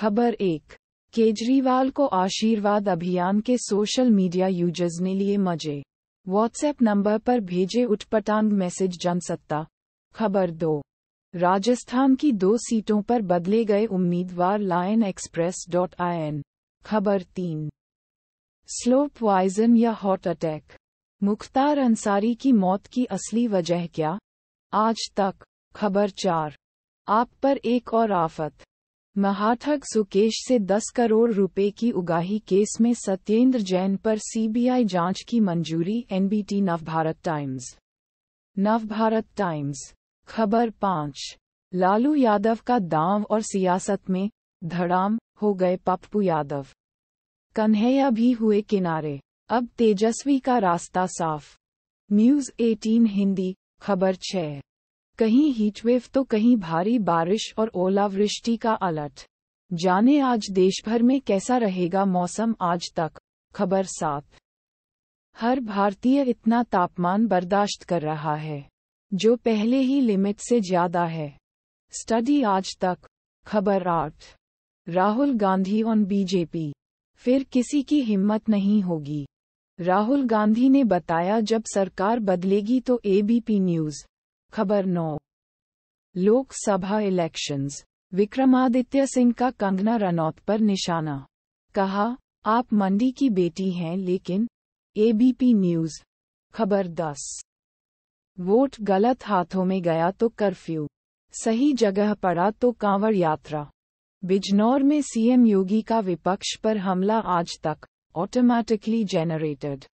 खबर एक केजरीवाल को आशीर्वाद अभियान के सोशल मीडिया यूजर्स ने लिए मजे व्हाट्सएप नंबर पर भेजे उठपटांग मैसेज जनसत्ता खबर दो राजस्थान की दो सीटों पर बदले गए उम्मीदवार Lion Express dot I N खबर तीन स्लो प्वाइजन या हार्ट अटैक मुख्तार अंसारी की मौत की असली वजह क्या आज तक खबर चार आप पर एक और आफत महाथक सुकेश से 10 करोड़ रुपए की उगाही केस में सत्येंद्र जैन पर सीबीआई जांच की मंजूरी NBT Navbharat Times Navbharat Times खबर पाँच लालू यादव का दांव और सियासत में धड़ाम हो गए पप्पू यादव कन्हैया भी हुए किनारे अब तेजस्वी का रास्ता साफ न्यूज 18 हिंदी खबर छः कहीं हीटवेव तो कहीं भारी बारिश और ओलावृष्टि का अलर्ट जाने आज देश भर में कैसा रहेगा मौसम आज तक खबर सात हर भारतीय इतना तापमान बर्दाश्त कर रहा है जो पहले ही लिमिट से ज्यादा है स्टडी आज तक खबर आठ राहुल गांधी ऑन बीजेपी फिर किसी की हिम्मत नहीं होगी राहुल गांधी ने बताया जब सरकार बदलेगी तो एबीपी न्यूज खबर नौ लोकसभा इलेक्शंस विक्रमादित्य सिंह का कंगना रनौत पर निशाना कहा आप मंडी की बेटी हैं लेकिन एबीपी न्यूज खबर दस वोट गलत हाथों में गया तो कर्फ्यू सही जगह पड़ा तो कांवड़ यात्रा बिजनौर में सीएम योगी का विपक्ष पर हमला आज तक ऑटोमैटिकली जेनरेटेड